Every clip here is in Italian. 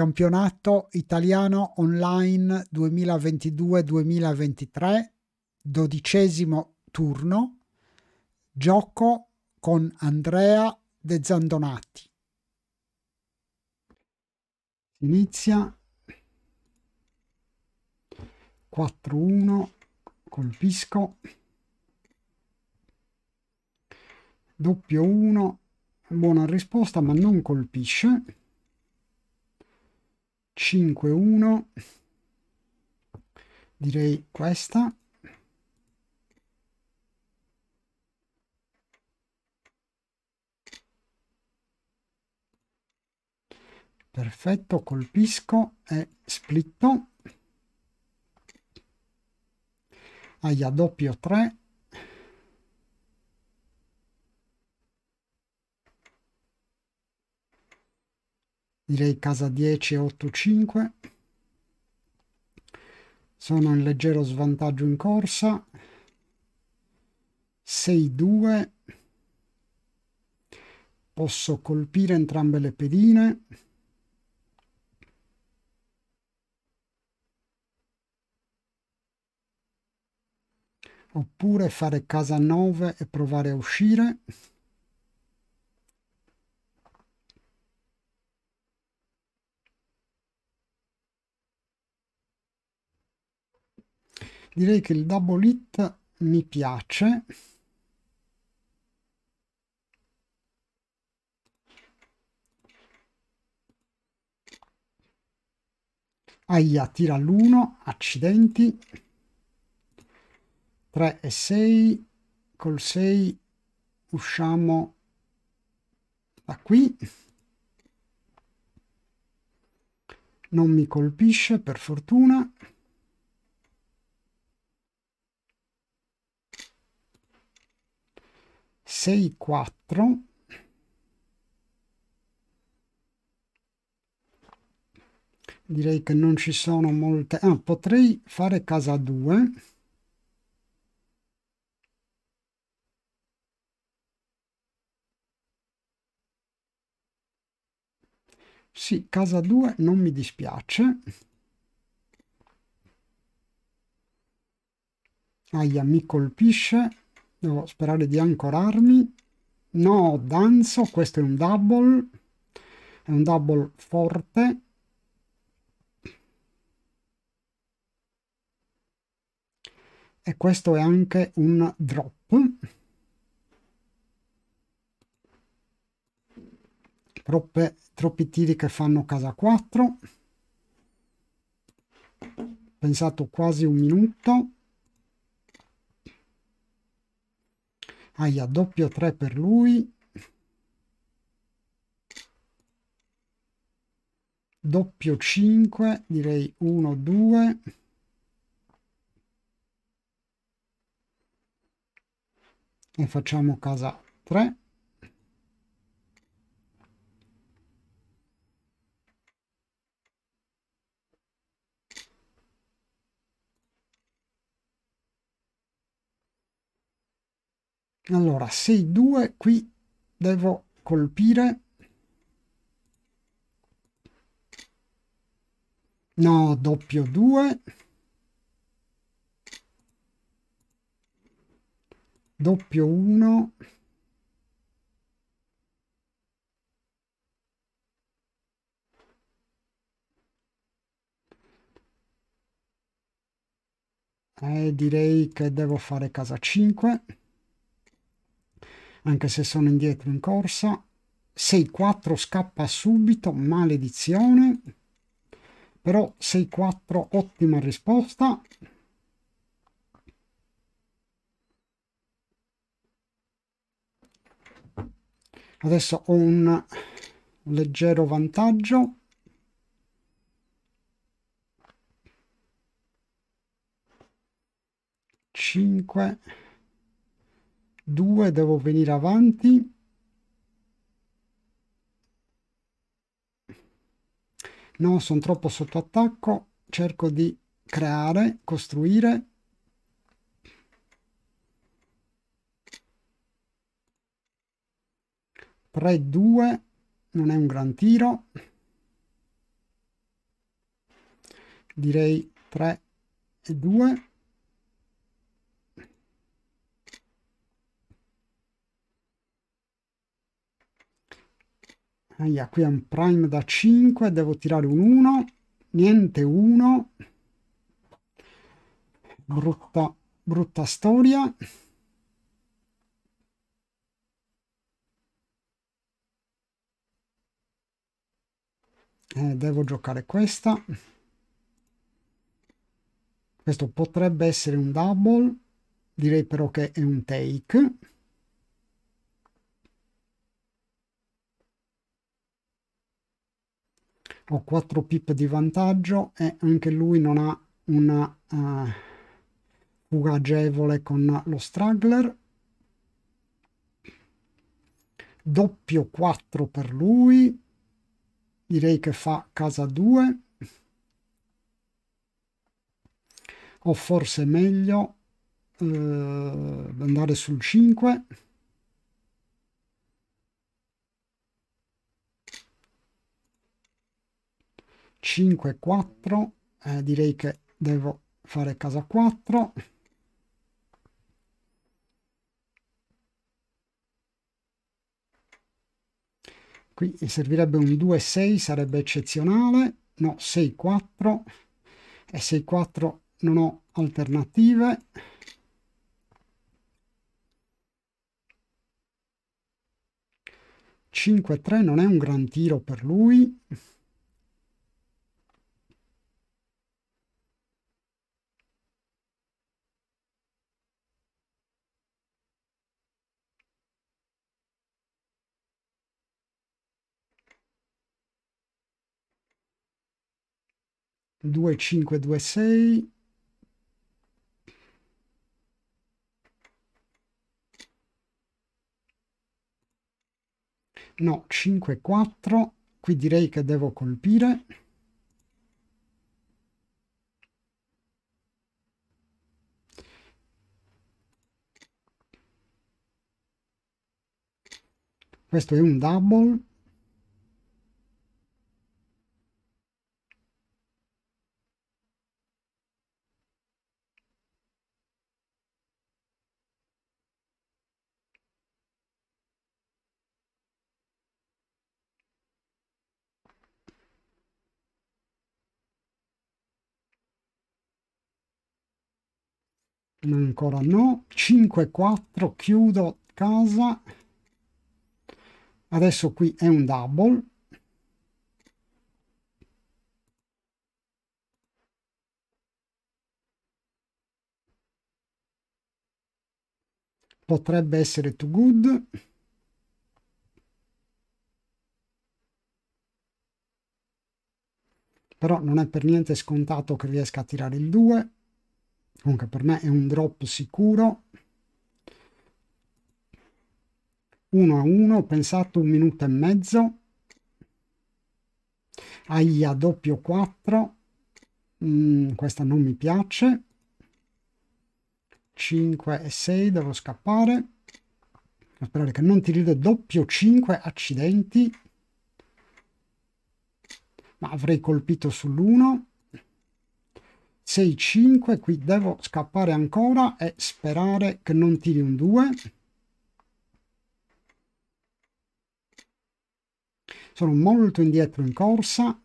Campionato Italiano Online 2022-2023, dodicesimo turno, gioco con Andrea De Zandonati. Inizia 4-1, colpisco, doppio 1, buona risposta ma non colpisce. 5-1, direi questa. Perfetto, colpisco e splitto. Aia, doppio 3, direi casa 10 8 5 sono in leggero svantaggio in corsa 6 2 posso colpire entrambe le pedine oppure fare casa 9 e provare a uscire direi che il double hit mi piace Aia tira l'1, accidenti. 3 e 6, col 6 usciamo da qui. Non mi colpisce per fortuna. 6 4 direi che non ci sono molte ah, potrei fare casa 2 sì casa 2 non mi dispiace aia mi colpisce Devo sperare di ancorarmi. No, danzo, questo è un double. È un double forte. E questo è anche un drop. Troppe, troppi tiri che fanno casa 4. Pensato quasi un minuto. Aia, doppio 3 per lui. Doppio 5, direi 1, 2. E facciamo casa 3. Allora, 6-2, qui devo colpire. No, doppio 2. Doppio 1. Eh, direi che devo fare casa 5 anche se sono indietro in corsa. 6-4 scappa subito, maledizione. Però 6-4 ottima risposta. Adesso ho un leggero vantaggio. Cinque. 2 devo venire avanti no sono troppo sotto attacco cerco di creare costruire pre 2 non è un gran tiro direi 3 e 2 Aia, qui è un prime da 5, devo tirare un 1, niente 1. Brutta, brutta storia. Eh, devo giocare questa. Questo potrebbe essere un double, direi però che è un take. ho 4 pip di vantaggio e anche lui non ha una uh, fuga agevole con lo straggler doppio 4 per lui direi che fa casa 2 o forse meglio eh, andare sul 5 5 4 eh, direi che devo fare casa 4 qui servirebbe un 2 6 sarebbe eccezionale no 6 4 e 6 4 non ho alternative Cinque 3 non è un gran tiro per lui 2526 no 54 qui direi che devo colpire questo è un double ancora no 5 4 chiudo casa adesso qui è un double potrebbe essere too good però non è per niente scontato che riesca a tirare il 2 comunque per me è un drop sicuro 1 a 1 ho pensato un minuto e mezzo aia doppio 4 mm, questa non mi piace 5 e 6 devo scappare sperare che non ti rido doppio 5 accidenti ma avrei colpito sull'1 6-5, qui devo scappare ancora e sperare che non tiri un 2. Sono molto indietro in corsa.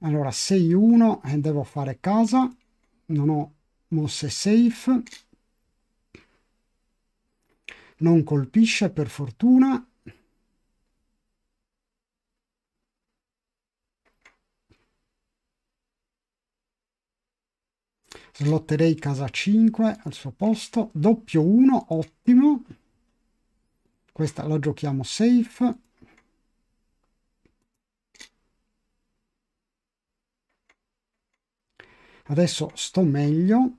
Allora 6-1 e devo fare casa, non ho mosse safe. Non colpisce per fortuna. Slotterei casa 5 al suo posto. Doppio 1, ottimo. Questa la giochiamo safe. Adesso sto meglio.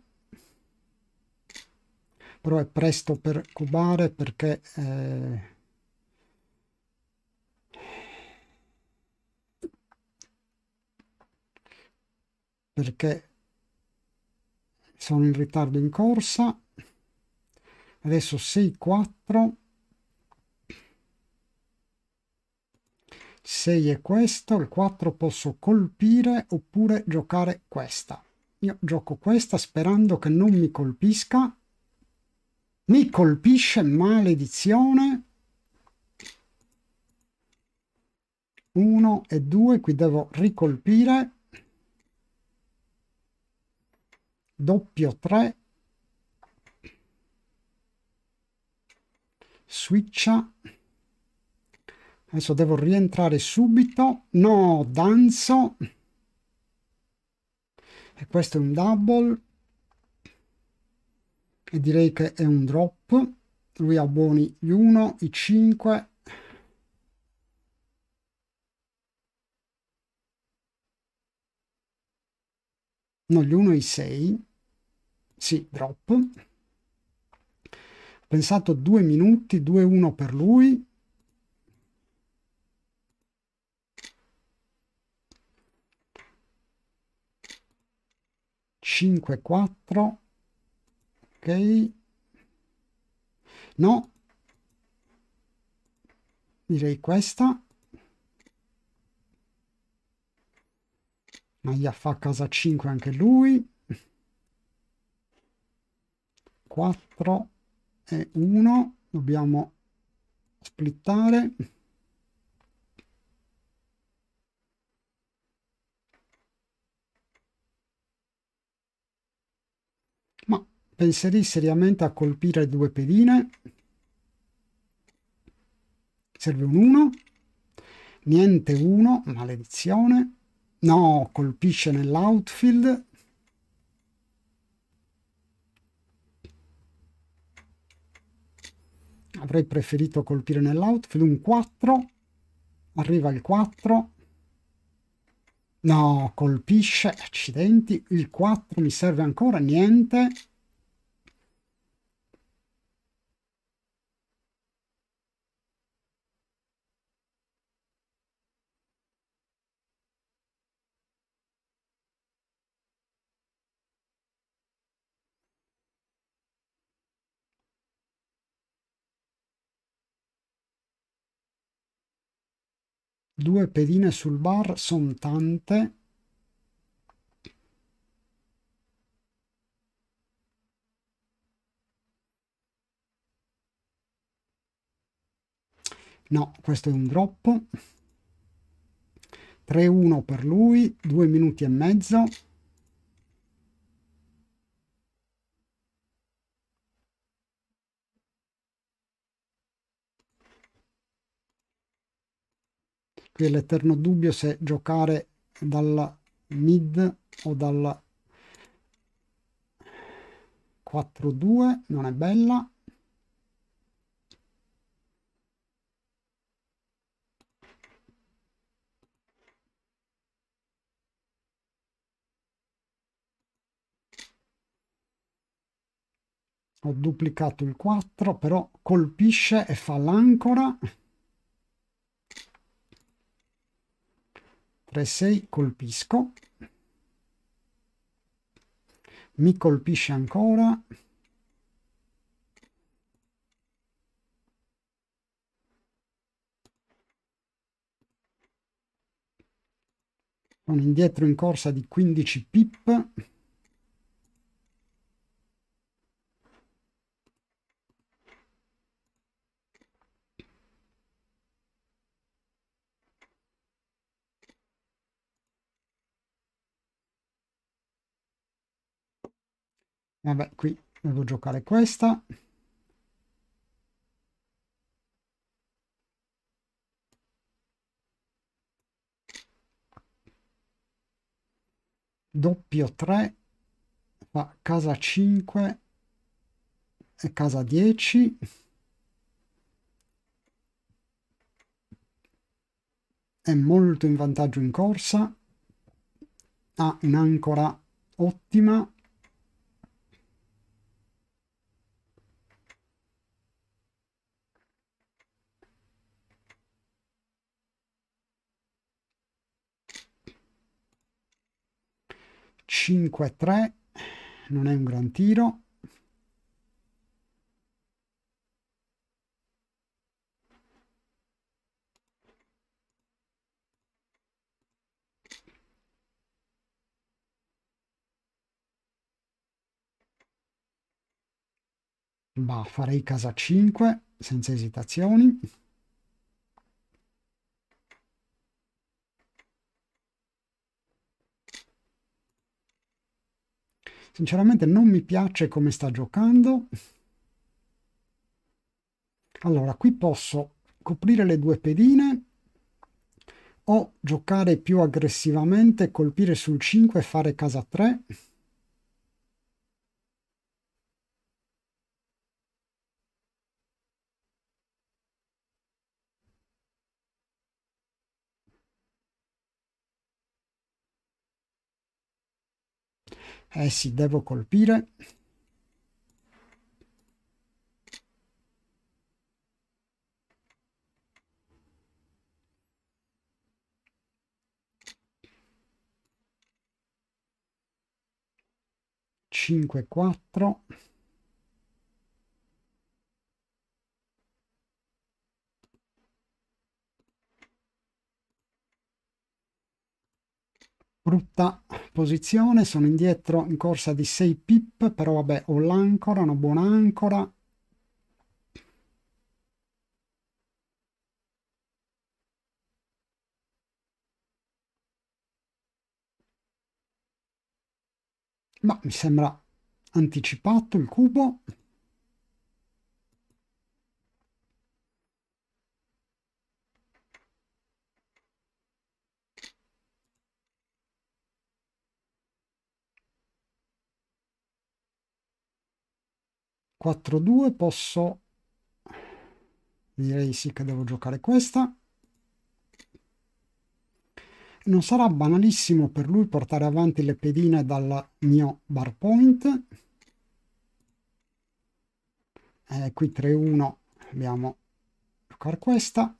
Però è presto per cubare perché... Eh... perché sono in ritardo in corsa adesso 6-4 6 è questo il 4 posso colpire oppure giocare questa io gioco questa sperando che non mi colpisca mi colpisce maledizione 1 e 2 qui devo ricolpire doppio 3 switcha adesso devo rientrare subito no danzo e questo è un double e direi che è un drop lui ha buoni gli 1 i 5 no gli 1 e i 6 sì drop ho pensato 2 minuti 2 1 per lui Cinque, quattro, ok, no, direi questa, ma gli fa casa 5 anche lui 4 e 1 dobbiamo splittare ma penserei seriamente a colpire due pedine serve un 1 niente 1 maledizione No, colpisce nell'outfield. Avrei preferito colpire nell'outfield un 4. Arriva il 4. No, colpisce. Accidenti. Il 4 mi serve ancora. Niente. due pedine sul bar sono tante no questo è un drop 3-1 per lui 2 minuti e mezzo qui è l'eterno dubbio se giocare dalla mid o dalla 4-2 non è bella ho duplicato il 4 però colpisce e fa l'ancora 3 6 colpisco mi colpisce ancora sono indietro in corsa di 15 pip vabbè qui devo giocare questa doppio 3 fa casa 5 e casa 10 è molto in vantaggio in corsa ha un'ancora ottima 5 a 3 non è un gran tiro Bah, farei casa 5 senza esitazioni. Sinceramente non mi piace come sta giocando. Allora, qui posso coprire le due pedine o giocare più aggressivamente, colpire sul 5 e fare casa 3. Eh sì, devo colpire. Cinque, quattro. brutta posizione, sono indietro in corsa di 6 pip, però vabbè ho l'ancora, una buona ancora. Ma mi sembra anticipato il cubo. 4-2 posso direi sì che devo giocare questa non sarà banalissimo per lui portare avanti le pedine dal mio bar point eh, qui 3-1 abbiamo giocare questa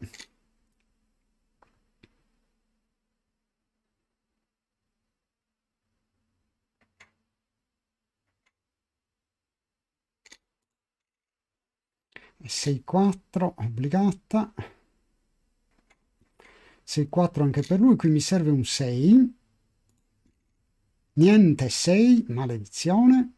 6-4 obbligata 6-4 anche per lui qui mi serve un 6 niente 6 maledizione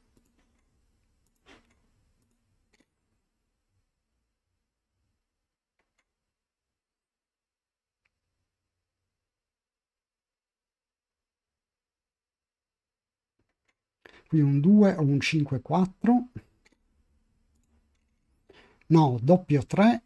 qui un 2 o un 5-4 no doppio 3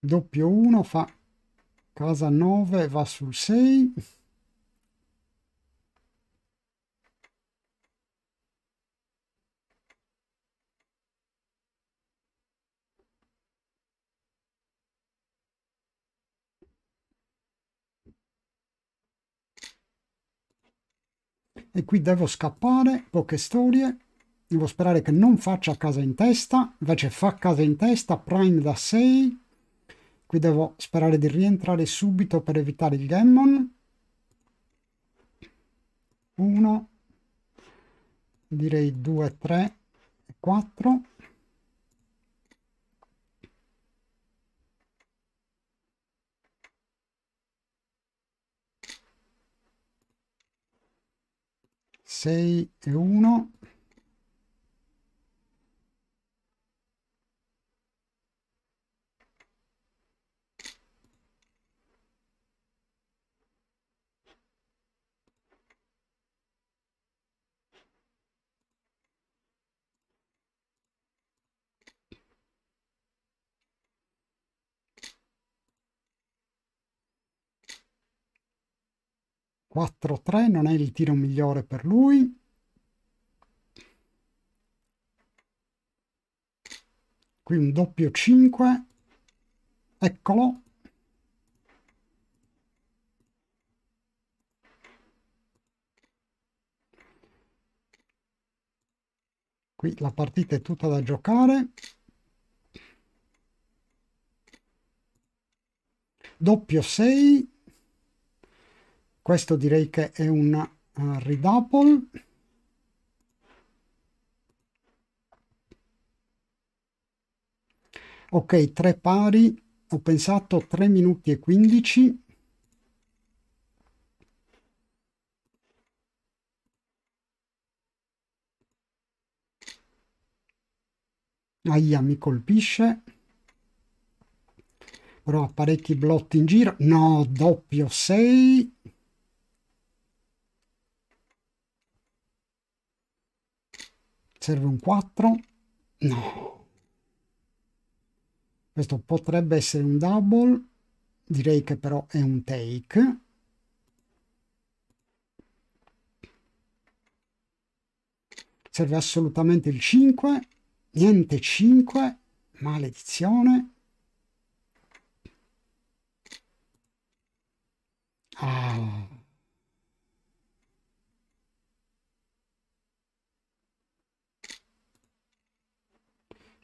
doppio 1 fa casa 9 va sul 6 E qui devo scappare, poche storie. Devo sperare che non faccia casa in testa, invece fa casa in testa, prime da 6. Qui devo sperare di rientrare subito per evitare il Gammon. 1, direi 2, 3 e 4. 6 e 1 4-3 non è il tiro migliore per lui. Qui un doppio 5, eccolo. Qui la partita è tutta da giocare. Doppio 6, questo direi che è un uh, eh, redouble ok tre pari ho pensato 3 minuti e 15 Aia mi colpisce però parecchi blotti in giro no doppio 6 Serve un 4? No. Questo potrebbe essere un double, direi che però è un take. Serve assolutamente il 5, niente 5, maledizione. Ah.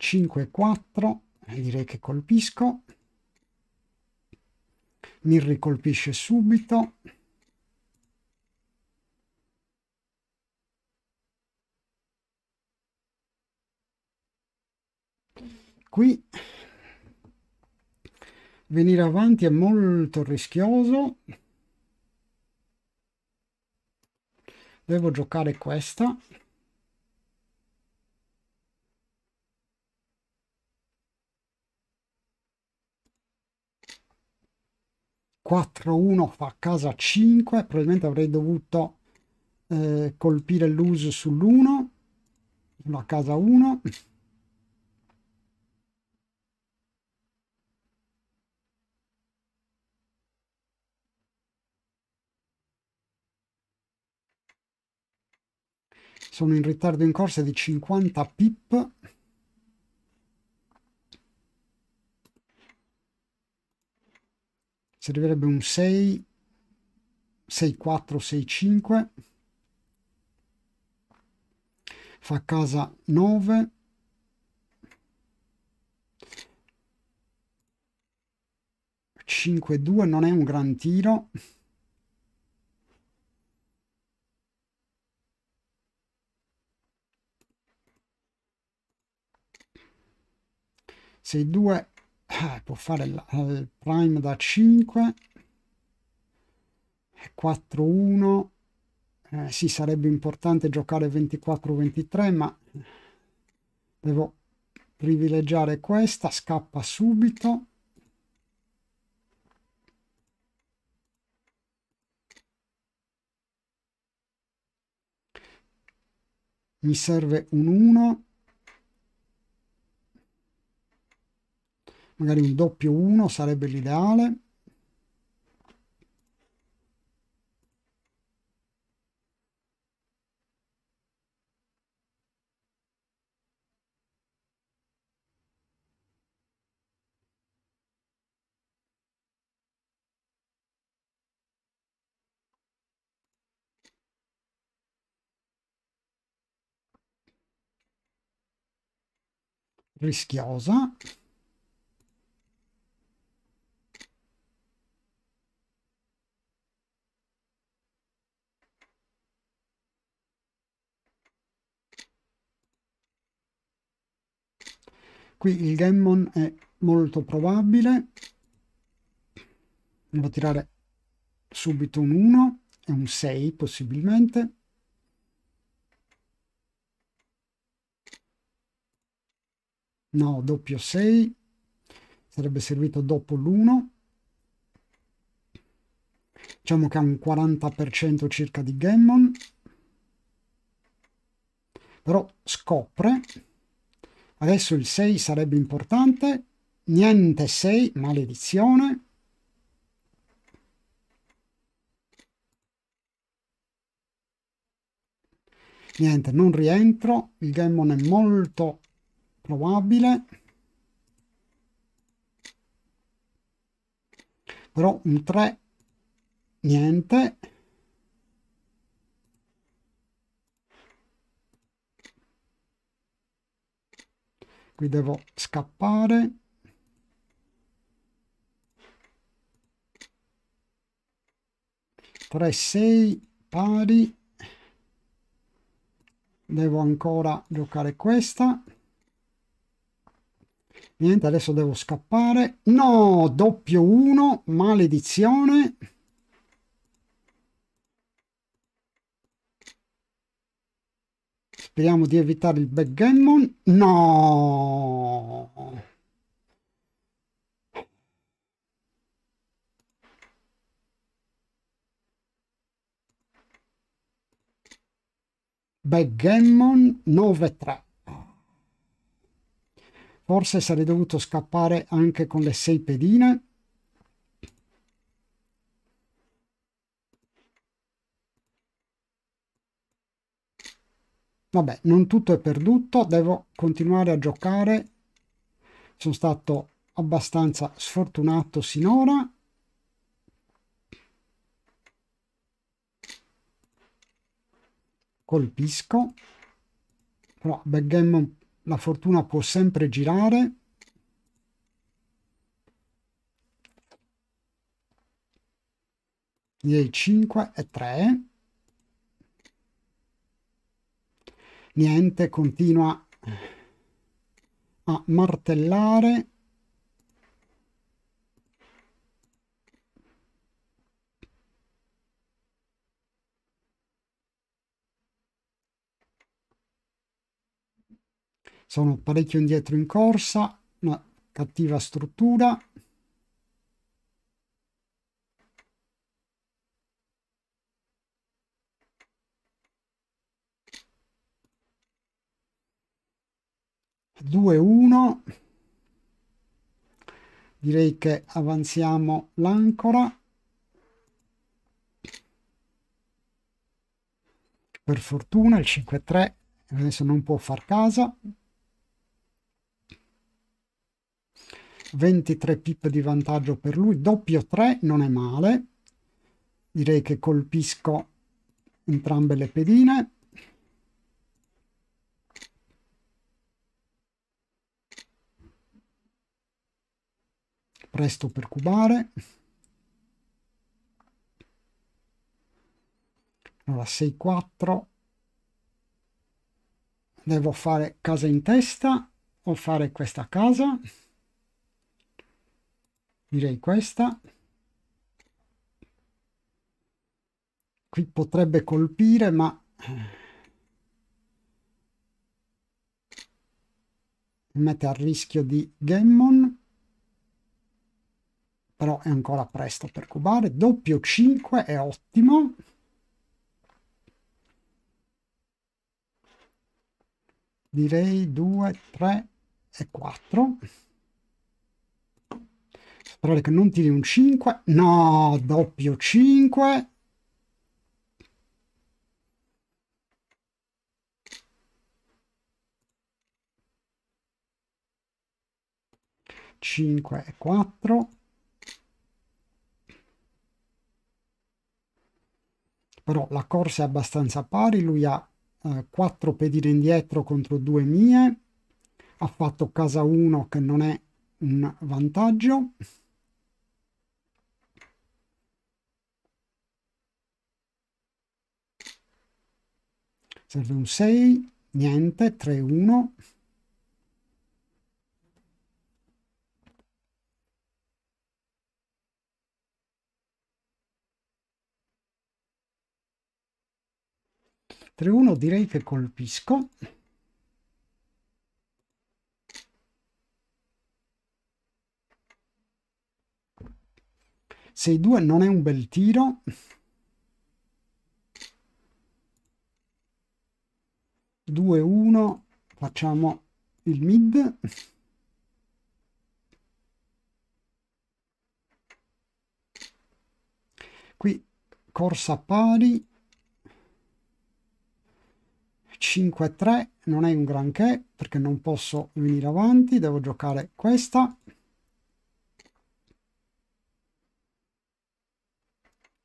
5 4 eh, direi che colpisco mi ricolpisce subito qui venire avanti è molto rischioso devo giocare questa 4-1 fa casa 5 probabilmente avrei dovuto eh, colpire l'uso sull'1 sulla casa 1 sono in ritardo in corsa di 50 pip servirebbe un 6, 6, 4, 6, 5. Fa casa 9. Cinque, due, non è un gran tiro. Sei, due, Ah, può fare il, eh, il prime da 5 4 1 eh, sì sarebbe importante giocare 24 23 ma devo privilegiare questa scappa subito mi serve un 1 magari un doppio 1 sarebbe l'ideale rischiosa Qui il gammon è molto probabile. Devo tirare subito un 1 e un 6 possibilmente. No, doppio 6. Sarebbe servito dopo l'1. Diciamo che ha un 40% circa di gammon Però scopre Adesso il 6 sarebbe importante. Niente 6, maledizione. Niente, non rientro. Il Gammon è molto probabile. Però un 3, niente. qui devo scappare Tre, sei pari devo ancora giocare questa niente adesso devo scappare no doppio 1 maledizione Speriamo di evitare il backgammon. No! Backgammon 9-3. Forse sarei dovuto scappare anche con le sei pedine. Vabbè, non tutto è perduto, devo continuare a giocare. Sono stato abbastanza sfortunato sinora. Colpisco. Però backgammon la fortuna può sempre girare. Miei 5 e 3. niente, continua a martellare. Sono parecchio indietro in corsa, una cattiva struttura. 2-1 direi che avanziamo l'ancora per fortuna il 5-3 adesso non può far casa 23 pip di vantaggio per lui doppio 3 non è male direi che colpisco entrambe le pedine presto per cubare. Allora 6-4. Devo fare casa in testa o fare questa casa? Direi questa. Qui potrebbe colpire, ma... mette a rischio di Gammon però è ancora presto per cubare. Doppio 5 è ottimo. Direi 2, 3 e 4. Sperare che non tiri un 5. No, doppio 5. Cinque e quattro. però la corsa è abbastanza pari, lui ha eh, 4 pedine indietro contro 2 mie, ha fatto casa 1 che non è un vantaggio. Serve un 6, niente, 3-1. 3-1 direi che colpisco. Sei 2 non è un bel tiro. Due uno facciamo il mid. Qui corsa pari 5-3 non è un granché perché non posso venire avanti, devo giocare questa.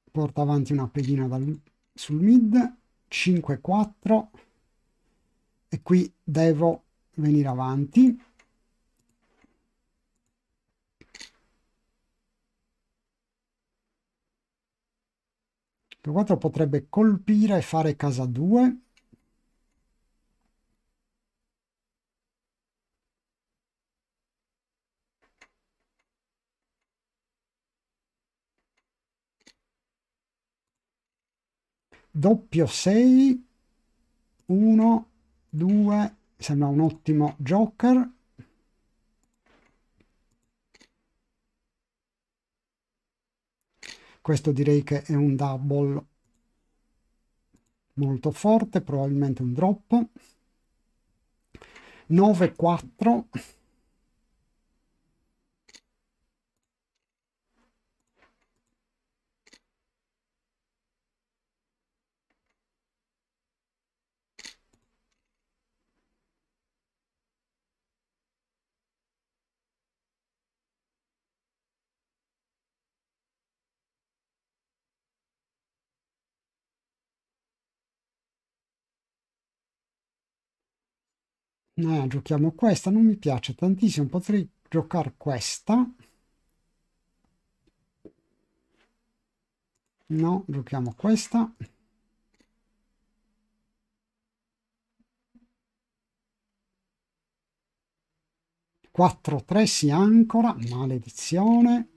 Porta avanti una pedina dal, sul mid, 5-4 e qui devo venire avanti. P4 potrebbe colpire e fare casa 2 doppio 6 1 2 sembra un ottimo joker questo direi che è un double molto forte probabilmente un drop 9 4 No, giochiamo questa, non mi piace tantissimo, potrei giocare questa. No, giochiamo questa. Quattro, tre, si ancora, maledizione.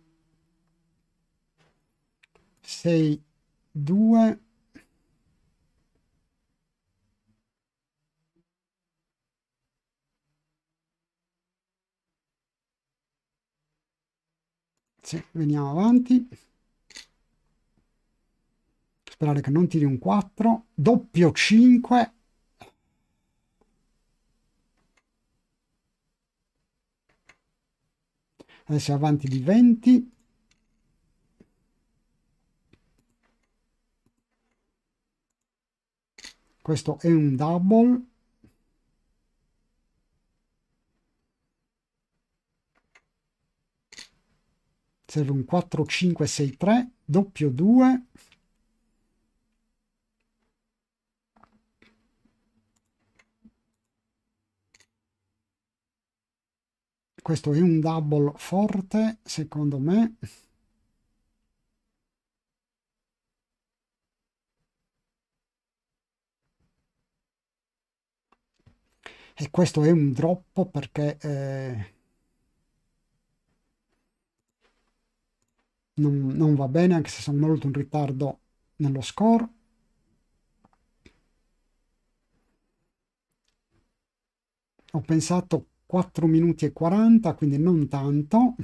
6 2 Grazie, veniamo avanti. Sperare che non tiri un 4. Doppio 5. Adesso è avanti di 20. Questo è un double. essere un 4563 doppio 2 questo è un double forte secondo me e questo è un droppo perché eh, non, non va bene anche se sono molto in ritardo nello score ho pensato 4 minuti e 40 quindi non tanto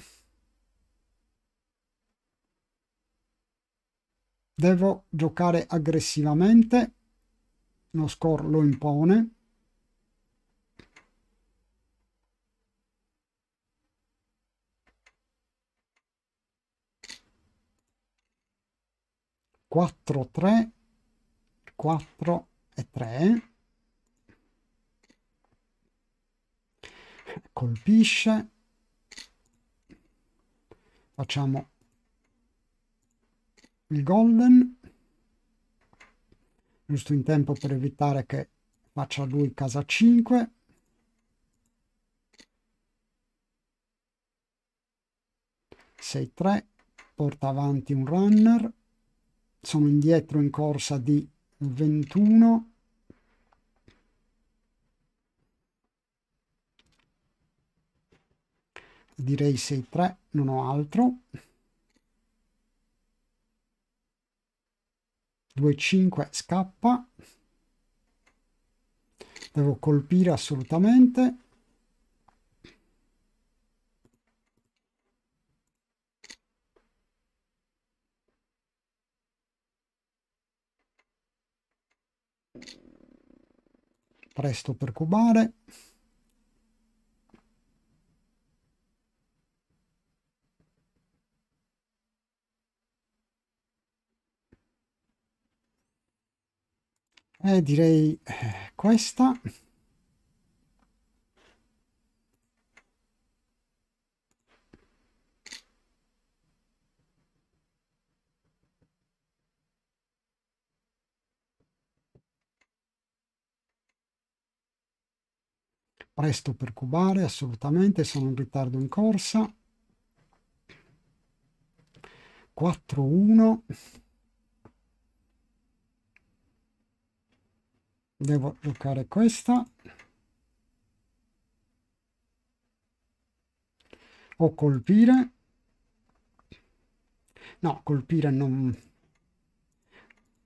devo giocare aggressivamente lo score lo impone 4, 3, 4 e 3. Colpisce. Facciamo il golden. Giusto in tempo per evitare che faccia lui casa 5. Sei tre, porta avanti un runner sono indietro in corsa di 21 direi 6-3 non ho altro 2-5 scappa devo colpire assolutamente presto per cubare. E eh, direi eh, questa. presto per cubare, assolutamente, sono in ritardo in corsa. 4-1. Devo giocare questa. O colpire. No, colpire non,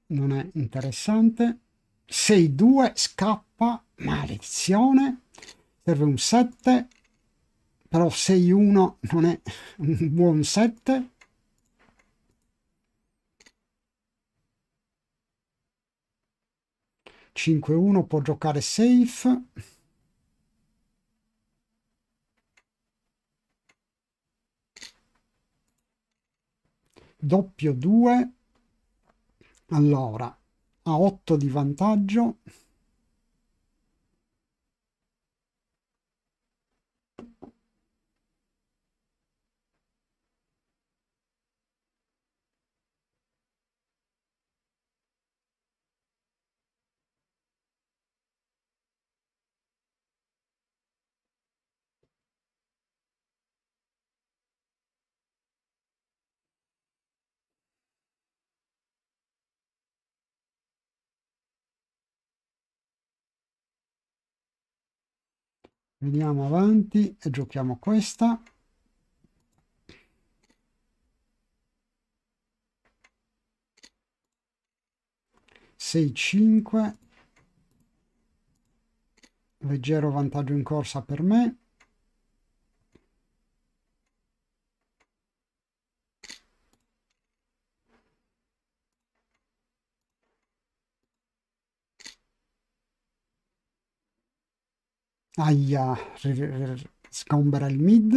non è interessante. 6-2 scappa, maledizione serve un 7 però 6-1 non è un buon 7 5-1 può giocare safe doppio 2 allora a 8 di vantaggio Veniamo avanti e giochiamo questa. Sei cinque leggero vantaggio in corsa per me Aia, sgombera il mid.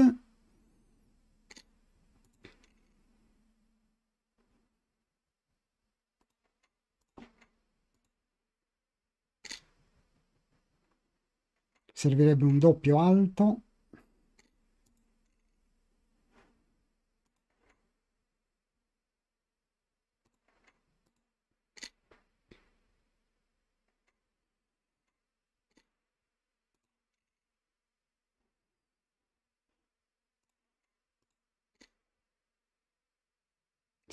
Servirebbe un doppio alto.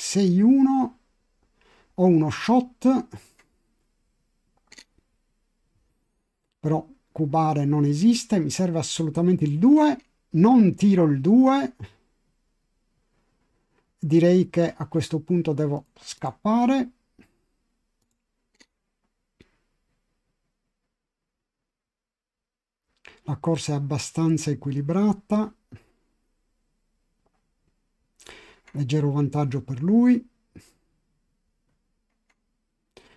6-1 ho uno shot però cubare non esiste mi serve assolutamente il 2 non tiro il 2 direi che a questo punto devo scappare la corsa è abbastanza equilibrata leggero vantaggio per lui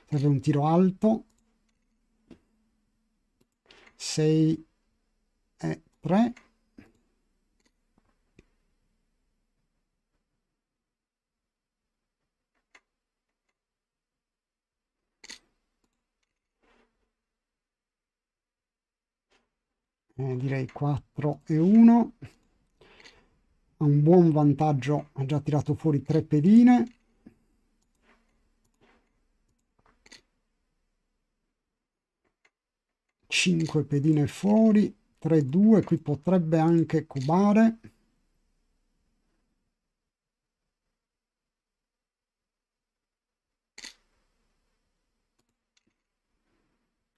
serve un tiro alto 6 e 3 eh, direi 4 e 1 ha un buon vantaggio, ha già tirato fuori tre pedine. Cinque pedine fuori, 3-2, qui potrebbe anche cubare.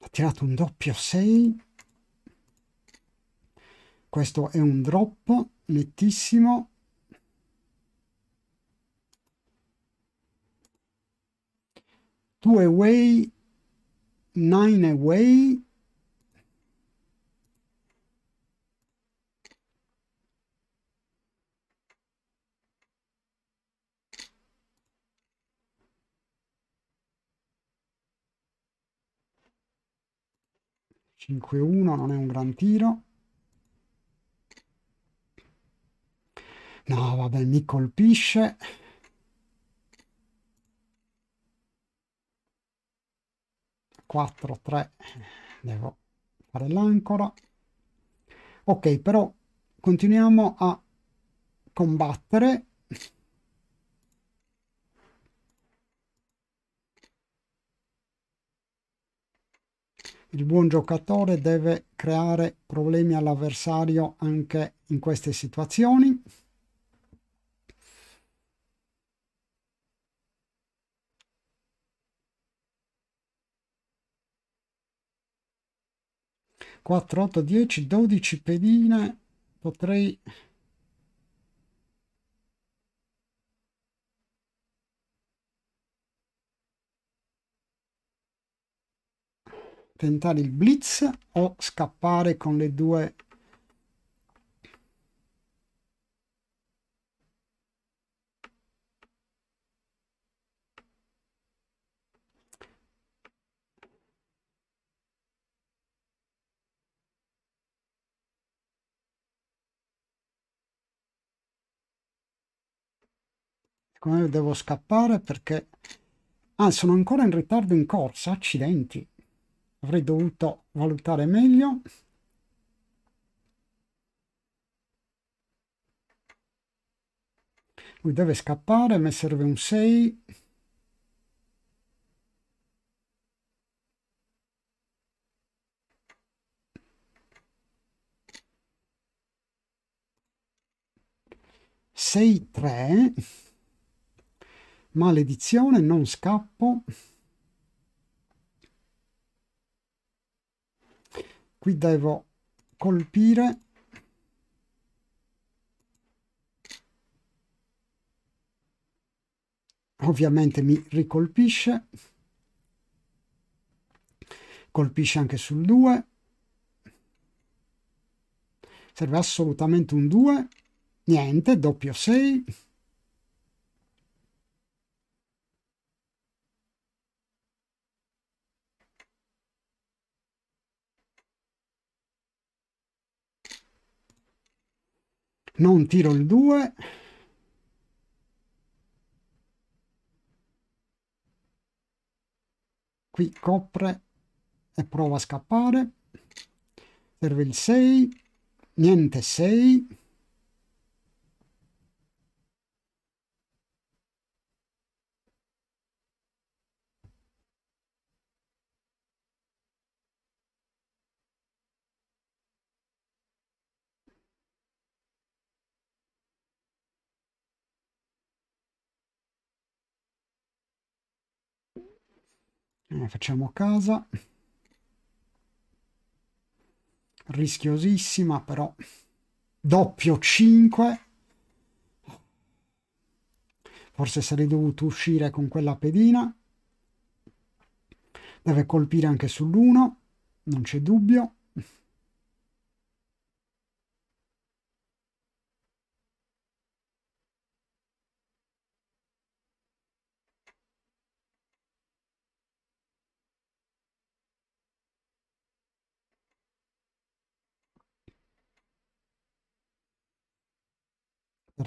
Ha tirato un doppio 6 questo è un drop nettissimo two away nine away Cinque uno non è un gran tiro No, vabbè, mi colpisce. Quattro, tre. Devo fare l'ancora. Ok, però continuiamo a combattere. Il buon giocatore deve creare problemi all'avversario anche in queste situazioni. 4, 8, 10, 12 pedine. Potrei... tentare il blitz o scappare con le due Come ecco, eh, devo scappare perché... Ah, sono ancora in ritardo in corsa, accidenti. Avrei dovuto valutare meglio. Lui deve scappare, mi serve un 6. Sei tre maledizione, non scappo. Qui devo colpire. Ovviamente mi ricolpisce. Colpisce anche sul 2. Serve assolutamente un 2. Niente, doppio 6. non tiro il 2 qui copre e prova a scappare serve il 6 niente 6 Eh, facciamo casa. Rischiosissima, però. Doppio 5. Forse sarei dovuto uscire con quella pedina. Deve colpire anche sull'1, non c'è dubbio.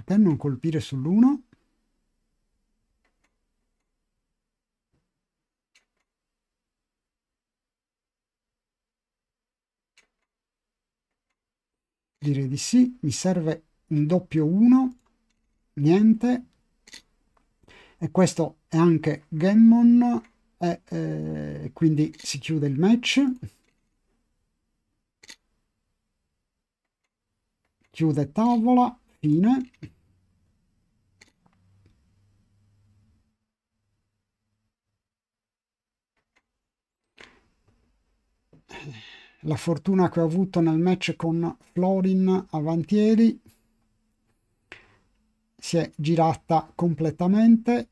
Perché non colpire sull'1? Direi di sì, mi serve un doppio 1, niente. E questo è anche Gemmon, e eh, quindi si chiude il match. Chiude tavola, fine. la fortuna che ho avuto nel match con Florin Avantieri si è girata completamente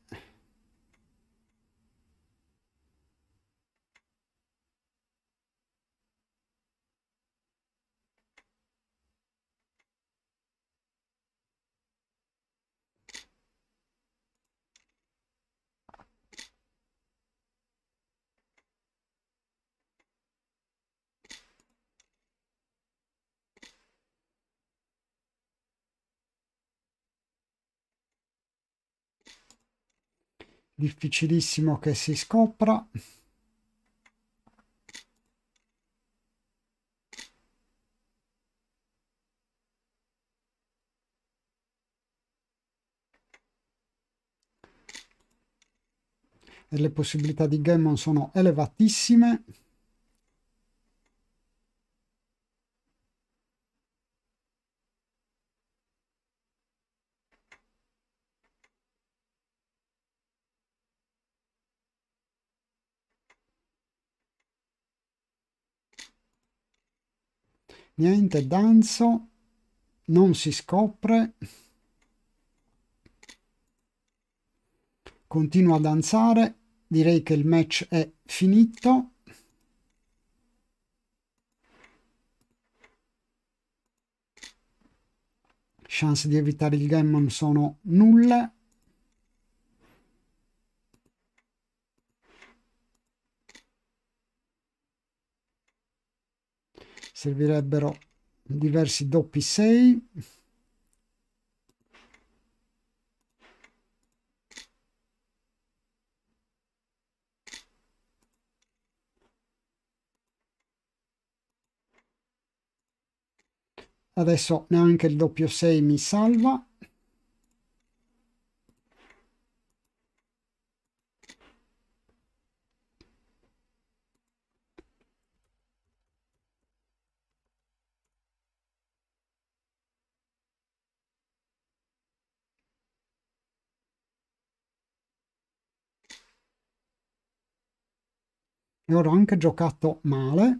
difficilissimo che si scopra e le possibilità di Gammon sono elevatissime niente danzo non si scopre continua a danzare direi che il match è finito chance di evitare il gammon sono nulle servirebbero diversi doppi 6 adesso neanche il doppio 6 mi salva e ho anche giocato male